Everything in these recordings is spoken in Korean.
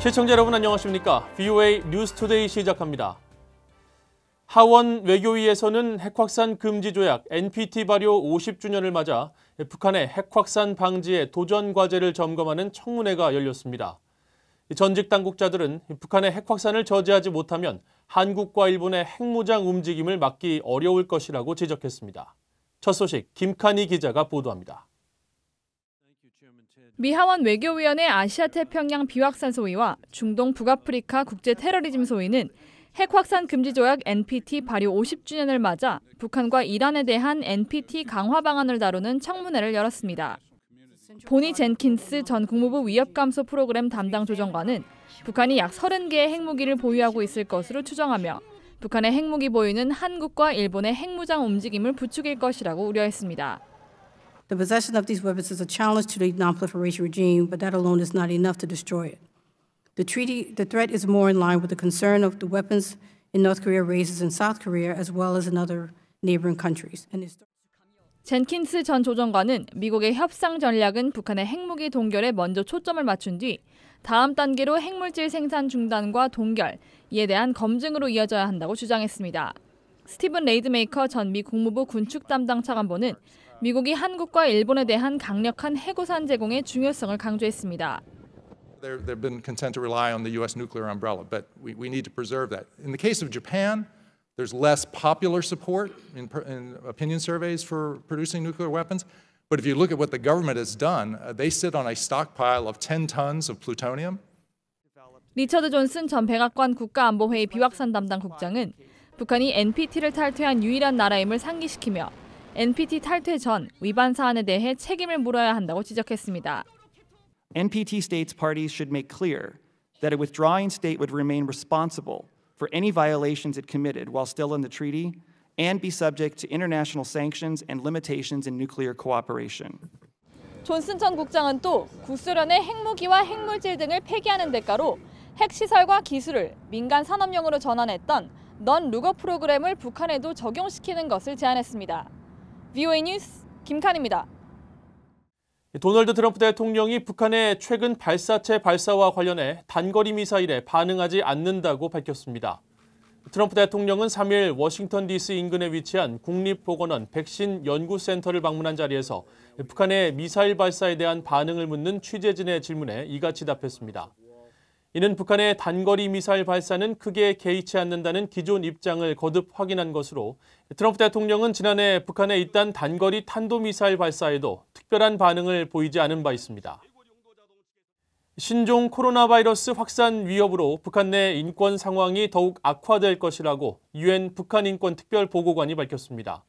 시청자 여러분 안녕하십니까? VOA 뉴스투데이 시작합니다. 하원 외교위에서는 핵 확산 금지 조약 NPT 발효 50주년을 맞아 북한의 핵 확산 방지의 도전 과제를 점검하는 청문회가 열렸습니다. 전직 당국자들은 북한의 핵 확산을 저지하지 못하면 한국과 일본의 핵무장 움직임을 막기 어려울 것이라고 지적했습니다. 첫 소식 김카니 기자가 보도합니다. 미하원 외교위원회 아시아 태평양 비확산 소위와 중동 북아프리카 국제 테러리즘 소위는 핵 확산 금지 조약 NPT 발효 50주년을 맞아 북한과 이란에 대한 NPT 강화 방안을 다루는 청문회를 열었습니다. 보니 젠킨스 전 국무부 위협 감소 프로그램 담당 조정관은 북한이 약 30개의 핵무기를 보유하고 있을 것으로 추정하며 북한의 핵무기 보유는 한국과 일본의 핵무장 움직임을 부추길 것이라고 우려했습니다. The possession of these weapons is a challenge to the nonproliferation regime, but that alone is not enough to destroy it. The, treaty, the threat is more in line with the concern of the weapons in North Korea raises in South Korea as well as in other neighboring countries. 젠킨스 전 조정관은 미국의 협상 전략은 북한의 핵무기 동결에 먼저 초점을 맞춘 뒤 다음 단계로 핵물질 생산 중단과 동결, 이에 대한 검증으로 이어져야 한다고 주장했습니다. 스티븐 레이드메이커 전 미 국무부 군축 담당 차관보는 미국이 한국과 일본에 대한 강력한 해구산 제공의 중요성을 강조했습니다. They're, they've been content to rely on the U.S. nuclear umbrella, but we, we need to preserve that. In the case of Japan, there's less popular support in, in opinion surveys for producing nuclear weapons. But if you look at what the government has done, uh, they sit on a stockpile of 10 tons of plutonium. 리처드 존슨 전 백악관 국가안보회의 비확산 담당 국장은 북한이 NPT를 탈퇴한 유일한 나라임을 상기시키며 NPT 탈퇴 전 위반 사안에 대해 책임을 물어야 한다고 지적했습니다. NPT states parties should make clear that a withdrawing state would remain responsible for any violations it committed while still in the treaty and be subject to international sanctions and limitations in nuclear cooperation. 존슨 전 국장은 또 구소련의 핵무기와 핵물질 등을 폐기하는 대가로 핵시설과 기술을 민간 산업용으로 전환했던 넌 루거 프로그램을 북한에도 적용시키는 것을 제안했습니다. VOA 뉴스 김칸입니다. 도널드 트럼프 대통령이 북한의 최근 발사체 발사와 관련해 단거리 미사일에 반응하지 않는다고 밝혔습니다. 트럼프 대통령은 3일 워싱턴 DC 인근에 위치한 국립보건원 백신 연구센터를 방문한 자리에서 북한의 미사일 발사에 대한 반응을 묻는 취재진의 질문에 이같이 답했습니다. 이는 북한의 단거리 미사일 발사는 크게 개의치 않는다는 기존 입장을 거듭 확인한 것으로 트럼프 대통령은 지난해 북한의 잇단 단거리 탄도미사일 발사에도 특별한 반응을 보이지 않은 바 있습니다. 신종 코로나 바이러스 확산 위협으로 북한 내 인권 상황이 더욱 악화될 것이라고 유엔 북한인권특별보고관이 밝혔습니다.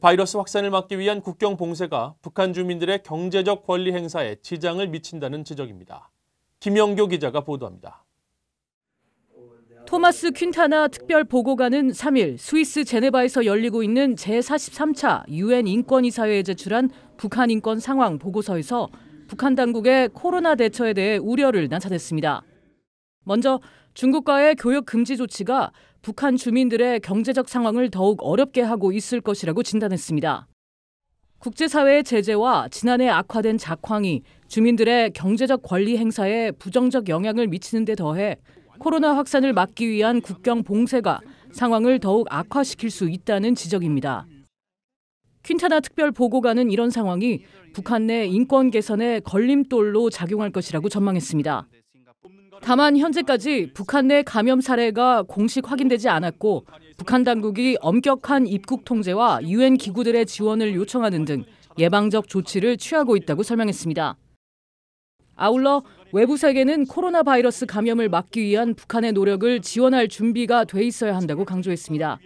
바이러스 확산을 막기 위한 국경 봉쇄가 북한 주민들의 경제적 권리 행사에 지장을 미친다는 지적입니다. 김영교 기자가 보도합니다. 토마스 퀸타나 특별 보고관은 3일 스위스 제네바에서 열리고 있는 제43차 유엔 인권이사회에 제출한 북한 인권 상황 보고서에서 북한 당국의 코로나 대처에 대해 우려를 나타냈습니다. 먼저 중국과의 교역 금지 조치가 북한 주민들의 경제적 상황을 더욱 어렵게 하고 있을 것이라고 진단했습니다. 국제사회의 제재와 지난해 악화된 작황이 주민들의 경제적 권리 행사에 부정적 영향을 미치는 데 더해 코로나 확산을 막기 위한 국경 봉쇄가 상황을 더욱 악화시킬 수 있다는 지적입니다. 퀸타나 특별 보고관은 이런 상황이 북한 내 인권 개선에 걸림돌로 작용할 것이라고 전망했습니다. 다만 현재까지 북한 내 감염 사례가 공식 확인되지 않았고 북한 당국이 엄격한 입국 통제와 유엔 기구들의 지원을 요청하는 등 예방적 조치를 취하고 있다고 설명했습니다. 아울러 외부 세계는 코로나 바이러스 감염을 막기 위한 북한의 노력을 지원할 준비가 돼 있어야 한다고 강조했습니다.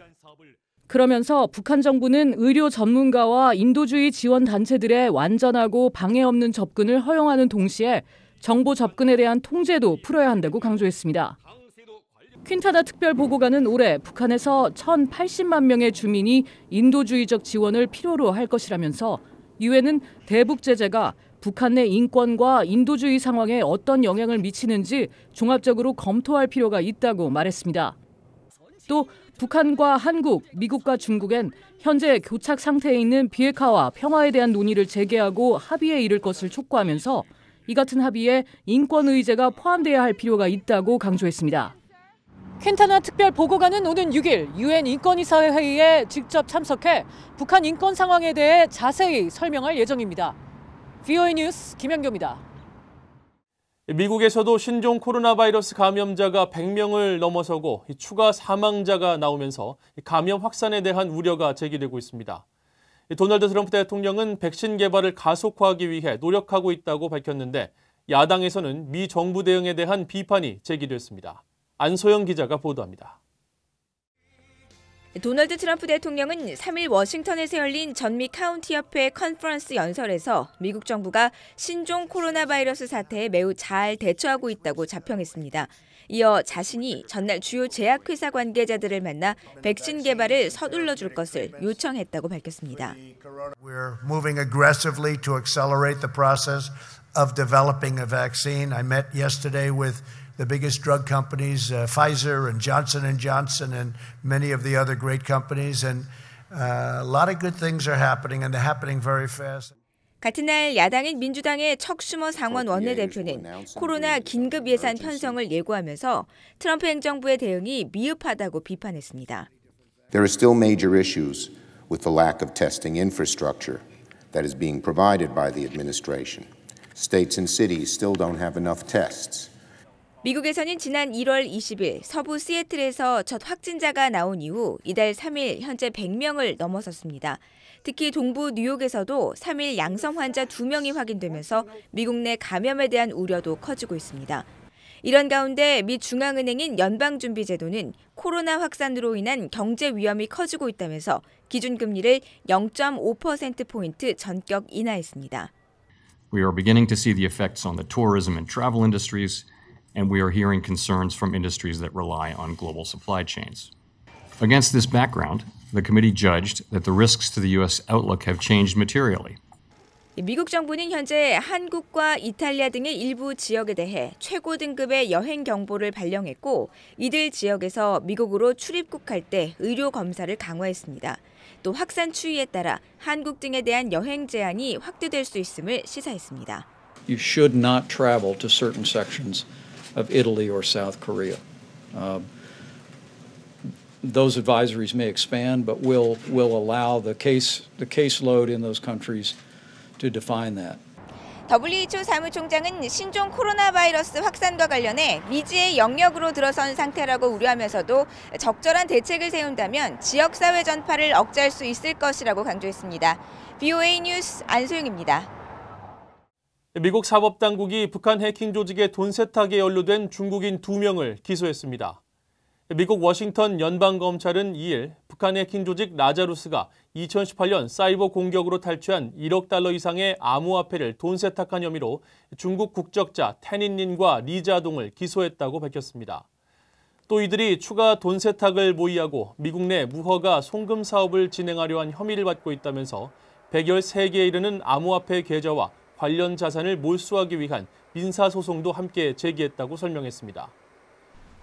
그러면서 북한 정부는 의료 전문가와 인도주의 지원 단체들의 완전하고 방해 없는 접근을 허용하는 동시에 정보 접근에 대한 통제도 풀어야 한다고 강조했습니다. 퀸타다 특별보고관은 올해 북한에서 1,080만 명의 주민이 인도주의적 지원을 필요로 할 것이라면서 유엔은 대북 제재가 북한 내 인권과 인도주의 상황에 어떤 영향을 미치는지 종합적으로 검토할 필요가 있다고 말했습니다. 또 북한과 한국, 미국과 중국엔 현재 교착 상태에 있는 비핵화와 평화에 대한 논의를 재개하고 합의에 이를 것을 촉구하면서 이 같은 합의에 인권 의제가 포함돼야 할 필요가 있다고 강조했습니다. 퀸타나 특별 보고관은 오는 6일 유엔 인권이사회 회의에 직접 참석해 북한 인권 상황에 대해 자세히 설명할 예정입니다. VOA 뉴스 김현교입니다. 미국에서도 신종 코로나 바이러스 감염자가 100명을 넘어서고 추가 사망자가 나오면서 감염 확산에 대한 우려가 제기되고 있습니다. 도널드 트럼프 대통령은 백신 개발을 가속화하기 위해 노력하고 있다고 밝혔는데 야당에서는 미 정부 대응에 대한 비판이 제기됐습니다. 안소영 기자가 보도합니다. 도널드 트럼프 대통령은 3일 워싱턴에서 열린 전미 카운티 협회 컨퍼런스 연설에서 미국 정부가 신종 코로나 바이러스 사태에 매우 잘 대처하고 있다고 자평했습니다. 이어 자신이 전날 주요 제약회사 관계자들을 만나 백신 개발을 서둘러 줄 것을 요청했다고 밝혔습니다. We're moving aggressively to accelerate the process of developing a vaccine. I met yesterday with the biggest drug companies, uh, Pfizer and Johnson and Johnson and many of the other great companies and uh, a lot of good things are happening and they're happening very fast. 같은 날 야당인 민주당의 척슈머 상원 원내대표는 코로나 긴급 예산 편성을 예고하면서 트럼프 행정부의 대응이 미흡하다고 비판했습니다. There are still major issues with the lack of testing infrastructure that is being provided by the administration. States and cities still don't have enough tests. 미국에서는 지난 1월 20일 서부 시애틀에서 첫 확진자가 나온 이후 이달 3일 현재 100명을 넘어섰습니다. 특히 동부 뉴욕에서도 3일 양성 환자 2명이 확인되면서 미국 내 감염에 대한 우려도 커지고 있습니다. 이런 가운데 미 중앙은행인 연방준비제도는 코로나 확산으로 인한 경제 위험이 커지고 있다면서 기준금리를 0.5%포인트 전격 인하했습니다. We are beginning to see the effects on the tourism and travel industries. and we are hearing concerns from industries that rely on global supply chains. Against this background, the committee judged that the risks to the U.S. outlook have changed materially. 미국 정부는 현재 한국과 이탈리아 등의 일부 지역에 대해 최고 등급의 여행 경보를 발령했고 이들 지역에서 미국으로 출입국할 때 의료 검사를 강화했습니다. 또 확산 추이에 따라 한국 등에 대한 여행 제한이 확대될 수 있음을 시사했습니다. You should not travel to certain sections of Italy or South Korea. Um, those advisories may expand, but will will allow the case the caseload in those countries to define that. WHO 사무총장은 신종 코로나 바이러스 확산과 관련해 미지의 영역으로 들어선 상태라고 우려하면서도 적절한 대책을 세운다면 지역사회 전파를 억제할 수 있을 것이라고 강조했습니다. BOA 뉴스 안소영입니다. 미국 사법당국이 북한 해킹 조직의 돈 세탁에 연루된 중국인 2명을 기소했습니다. 미국 워싱턴 연방검찰은 2일 북한 해킹 조직 라자루스가 2018년 사이버 공격으로 탈취한 1억 달러 이상의 암호화폐를 돈 세탁한 혐의로 중국 국적자 테닌린과 리자동을 기소했다고 밝혔습니다. 또 이들이 추가 돈 세탁을 모의하고 미국 내 무허가 송금 사업을 진행하려 한 혐의를 받고 있다면서 113개에 이르는 암호화폐 계좌와 관련 자산을 몰수하기 위한 민사소송도 함께 제기했다고 설명했습니다.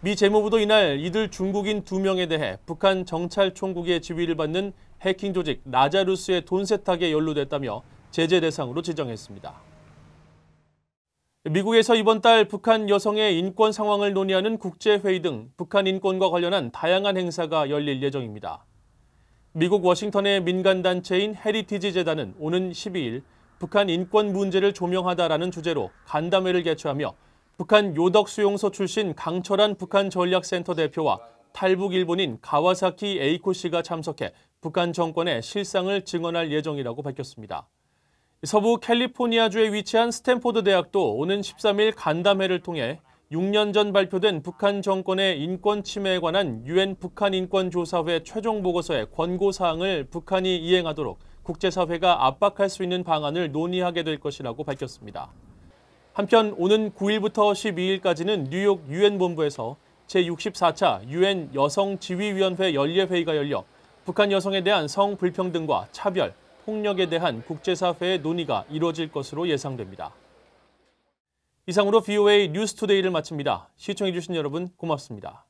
미 재무부도 이날 이들 중국인 2명에 대해 북한 정찰총국의 지휘를 받는 해킹 조직 라자루스의 돈 세탁에 연루됐다며 제재 대상으로 지정했습니다. 미국에서 이번 달 북한 여성의 인권 상황을 논의하는 국제회의 등 북한 인권과 관련한 다양한 행사가 열릴 예정입니다. 미국 워싱턴의 민간단체인 헤리티지 재단은 오는 12일 북한 인권 문제를 조명하다라는 주제로 간담회를 개최하며 북한 요덕 수용소 출신 강철한 북한 전략센터 대표와 탈북 일본인 가와사키 에이코 씨가 참석해 북한 정권의 실상을 증언할 예정이라고 밝혔습니다. 서부 캘리포니아주에 위치한 스탠포드 대학도 오는 13일 간담회를 통해 6년 전 발표된 북한 정권의 인권 침해에 관한 유엔 북한 인권조사회 최종 보고서의 권고 사항을 북한이 이행하도록 국제사회가 압박할 수 있는 방안을 논의하게 될 것이라고 밝혔습니다. 한편 오는 9일부터 12일까지는 뉴욕 유엔 본부에서 제64차 유엔 여성 지위위원회 연례회의가 열려 북한 여성에 대한 성 불평등과 차별, 폭력에 대한 국제사회의 논의가 이뤄질 것으로 예상됩니다. 이상으로 BOA 뉴스투데이를 마칩니다. 시청해주신 여러분 고맙습니다.